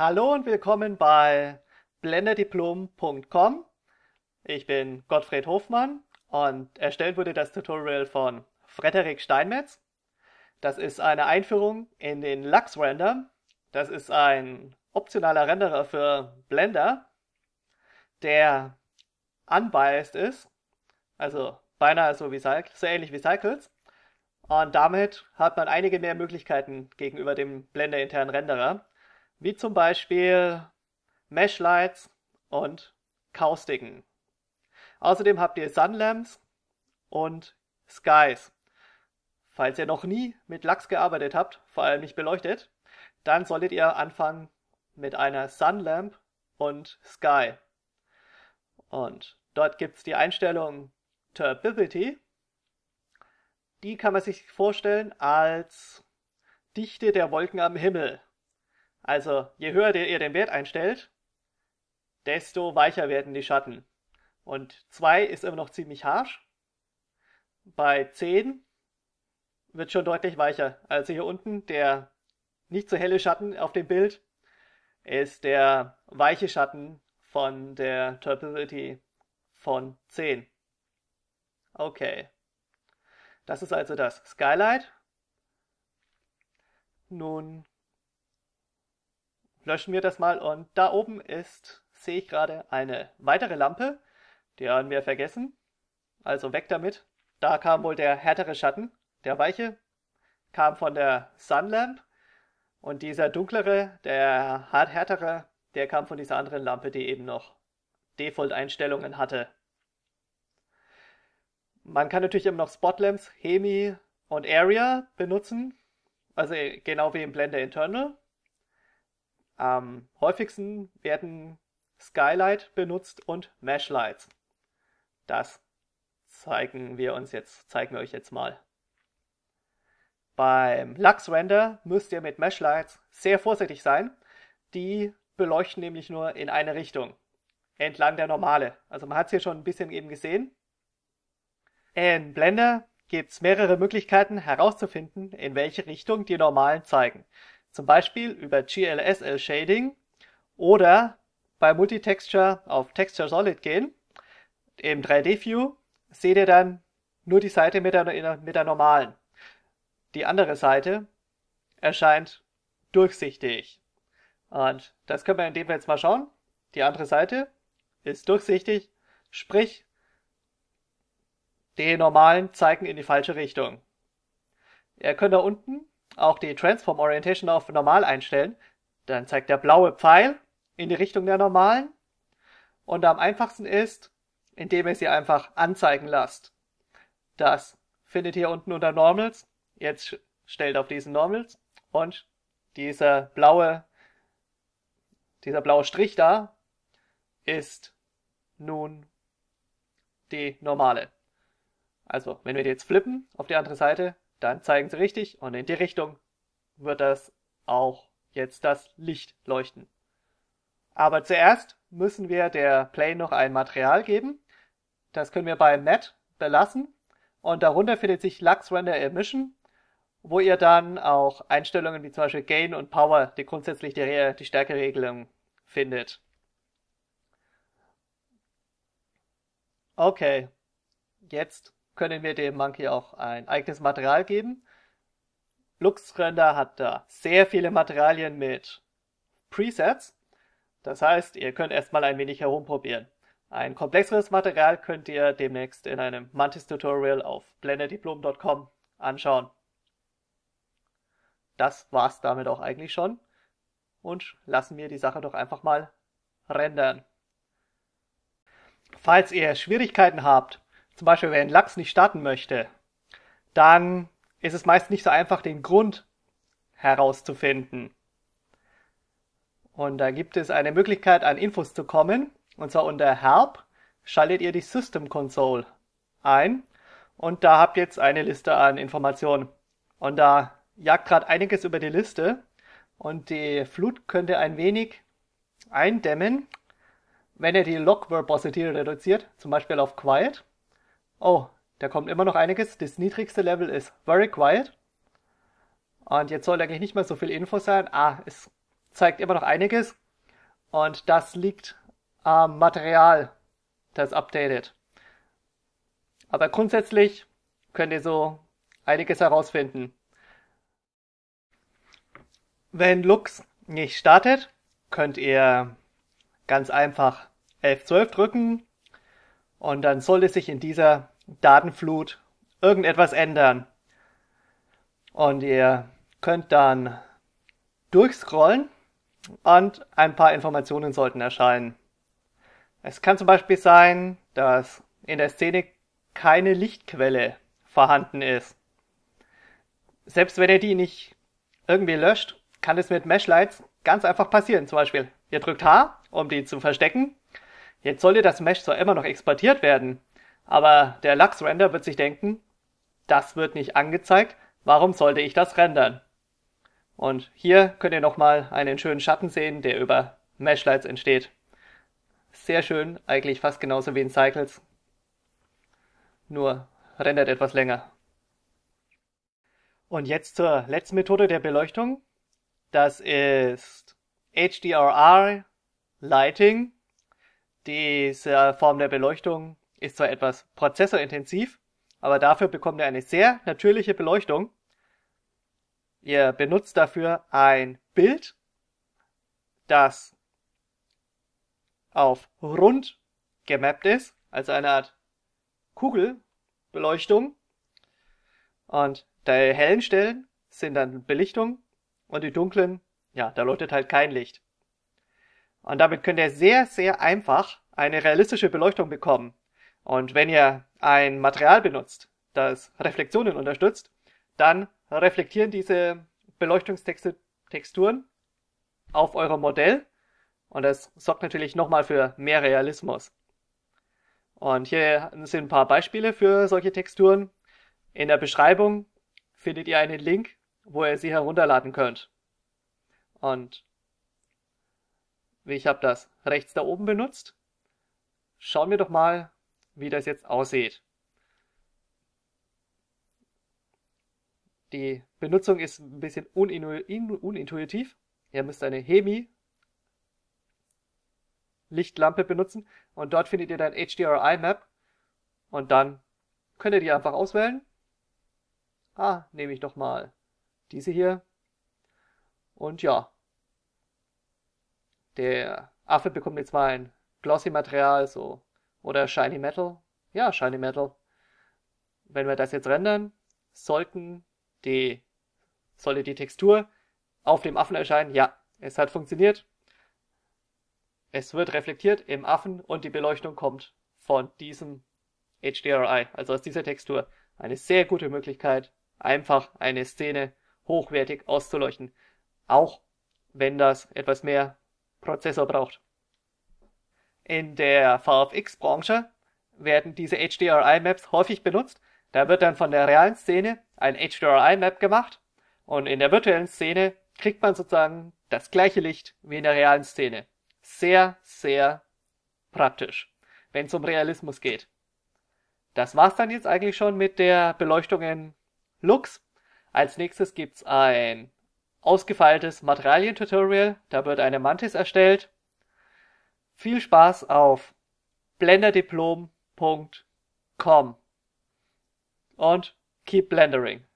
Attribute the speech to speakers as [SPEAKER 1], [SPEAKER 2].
[SPEAKER 1] Hallo und willkommen bei blenderdiplom.com. Ich bin Gottfried Hofmann und erstellt wurde das Tutorial von Frederik Steinmetz. Das ist eine Einführung in den Lux Render. Das ist ein optionaler Renderer für Blender, der unbiased ist, also beinahe so, wie, so ähnlich wie Cycles. Und damit hat man einige mehr Möglichkeiten gegenüber dem Blender internen Renderer wie zum Beispiel Meshlights und Kaustiken. Außerdem habt ihr Sunlamps und Skies. Falls ihr noch nie mit Lachs gearbeitet habt, vor allem nicht beleuchtet, dann solltet ihr anfangen mit einer Sunlamp und Sky. Und dort gibt's die Einstellung Turbidity. Die kann man sich vorstellen als Dichte der Wolken am Himmel. Also je höher ihr den Wert einstellt, desto weicher werden die Schatten. Und 2 ist immer noch ziemlich harsch. Bei 10 wird schon deutlich weicher. Also hier unten der nicht so helle Schatten auf dem Bild ist der weiche Schatten von der Turbidity von 10. Okay. Das ist also das Skylight. Nun löschen wir das mal und da oben ist, sehe ich gerade, eine weitere Lampe. Die haben wir vergessen. Also weg damit. Da kam wohl der härtere Schatten, der weiche, kam von der Sunlamp und dieser dunklere, der hart härtere, der kam von dieser anderen Lampe, die eben noch Default-Einstellungen hatte. Man kann natürlich immer noch Spotlamps, Hemi und Area benutzen, also genau wie im Blender Internal. Am häufigsten werden Skylight benutzt und Meshlights. Das zeigen wir uns jetzt, zeigen wir euch jetzt mal. Beim Lux-Render müsst ihr mit Meshlights sehr vorsichtig sein. Die beleuchten nämlich nur in eine Richtung, entlang der normale. Also man hat es hier schon ein bisschen eben gesehen. In Blender gibt es mehrere Möglichkeiten herauszufinden, in welche Richtung die normalen zeigen zum Beispiel über GLSL Shading oder bei Multitexture auf Texture Solid gehen, im 3D View, seht ihr dann nur die Seite mit der, mit der normalen. Die andere Seite erscheint durchsichtig. Und das können wir in dem Fall jetzt mal schauen. Die andere Seite ist durchsichtig, sprich, die normalen zeigen in die falsche Richtung. Ihr könnt da unten auch die Transform Orientation auf normal einstellen. Dann zeigt der blaue Pfeil in die Richtung der normalen. Und am einfachsten ist, indem ihr sie einfach anzeigen lasst. Das findet ihr unten unter Normals. Jetzt stellt auf diesen Normals und dieser blaue, dieser blaue Strich da ist nun die normale. Also, wenn wir die jetzt flippen auf die andere Seite, dann zeigen sie richtig und in die Richtung wird das auch jetzt das Licht leuchten. Aber zuerst müssen wir der Plane noch ein Material geben. Das können wir bei Matt belassen. Und darunter findet sich Lux Render Emission, wo ihr dann auch Einstellungen wie zum Beispiel Gain und Power, die grundsätzlich die, die Stärkeregelung findet. Okay, jetzt können wir dem Monkey auch ein eigenes Material geben. LuxRender hat da sehr viele Materialien mit Presets. Das heißt, ihr könnt erstmal ein wenig herumprobieren. Ein komplexeres Material könnt ihr demnächst in einem Mantis-Tutorial auf blenderdiplom.com anschauen. Das war's damit auch eigentlich schon. Und lassen wir die Sache doch einfach mal rendern. Falls ihr Schwierigkeiten habt, zum Beispiel, wenn ein Lachs nicht starten möchte, dann ist es meist nicht so einfach, den Grund herauszufinden. Und da gibt es eine Möglichkeit, an Infos zu kommen. Und zwar unter Help schaltet ihr die System Console ein. Und da habt ihr jetzt eine Liste an Informationen. Und da jagt gerade einiges über die Liste. Und die Flut könnte ein wenig eindämmen, wenn ihr die Log Verbosity reduziert, zum Beispiel auf Quiet. Oh, da kommt immer noch einiges. Das niedrigste Level ist Very Quiet. Und jetzt soll eigentlich nicht mehr so viel Info sein. Ah, es zeigt immer noch einiges. Und das liegt am Material, das updated. Aber grundsätzlich könnt ihr so einiges herausfinden. Wenn Lux nicht startet, könnt ihr ganz einfach 11.12 drücken und dann sollte sich in dieser Datenflut irgendetwas ändern. Und ihr könnt dann durchscrollen und ein paar Informationen sollten erscheinen. Es kann zum Beispiel sein, dass in der Szene keine Lichtquelle vorhanden ist. Selbst wenn ihr die nicht irgendwie löscht, kann es mit Meshlights ganz einfach passieren. Zum Beispiel, ihr drückt H, um die zu verstecken. Jetzt sollte das Mesh zwar immer noch exportiert werden, aber der Lux-Render wird sich denken, das wird nicht angezeigt, warum sollte ich das rendern? Und hier könnt ihr nochmal einen schönen Schatten sehen, der über Meshlights entsteht. Sehr schön, eigentlich fast genauso wie in Cycles, nur rendert etwas länger. Und jetzt zur letzten Methode der Beleuchtung. Das ist HDRR Lighting. Diese Form der Beleuchtung ist zwar etwas prozessorintensiv, aber dafür bekommt ihr eine sehr natürliche Beleuchtung. Ihr benutzt dafür ein Bild, das auf rund gemappt ist, also eine Art Kugelbeleuchtung. Und die hellen Stellen sind dann Belichtung und die dunklen, ja, da leuchtet halt kein Licht. Und damit könnt ihr sehr, sehr einfach eine realistische Beleuchtung bekommen. Und wenn ihr ein Material benutzt, das Reflexionen unterstützt, dann reflektieren diese Beleuchtungstexturen auf eurem Modell und das sorgt natürlich nochmal für mehr Realismus. Und hier sind ein paar Beispiele für solche Texturen. In der Beschreibung findet ihr einen Link, wo ihr sie herunterladen könnt. Und ich habe das rechts da oben benutzt. Schauen wir doch mal, wie das jetzt aussieht. Die Benutzung ist ein bisschen unintuitiv. Ihr müsst eine Hemi Lichtlampe benutzen und dort findet ihr dann HDRI Map und dann könnt ihr die einfach auswählen. Ah, nehme ich doch mal diese hier. Und ja, der Affe bekommt jetzt mal ein Glossy Material, so oder Shiny Metal. Ja, Shiny Metal. Wenn wir das jetzt rendern, sollten die, sollte die Textur auf dem Affen erscheinen. Ja, es hat funktioniert. Es wird reflektiert im Affen und die Beleuchtung kommt von diesem HDRI, also aus dieser Textur. Eine sehr gute Möglichkeit, einfach eine Szene hochwertig auszuleuchten. Auch wenn das etwas mehr Prozessor braucht. In der VFX-Branche werden diese HDRI-Maps häufig benutzt. Da wird dann von der realen Szene ein HDRI-Map gemacht und in der virtuellen Szene kriegt man sozusagen das gleiche Licht wie in der realen Szene. Sehr, sehr praktisch, wenn es um Realismus geht. Das war's dann jetzt eigentlich schon mit der Beleuchtung in Lux. Als nächstes gibt's ein ausgefeiltes Materialien-Tutorial. Da wird eine Mantis erstellt viel Spaß auf blenderdiplom.com und keep blendering.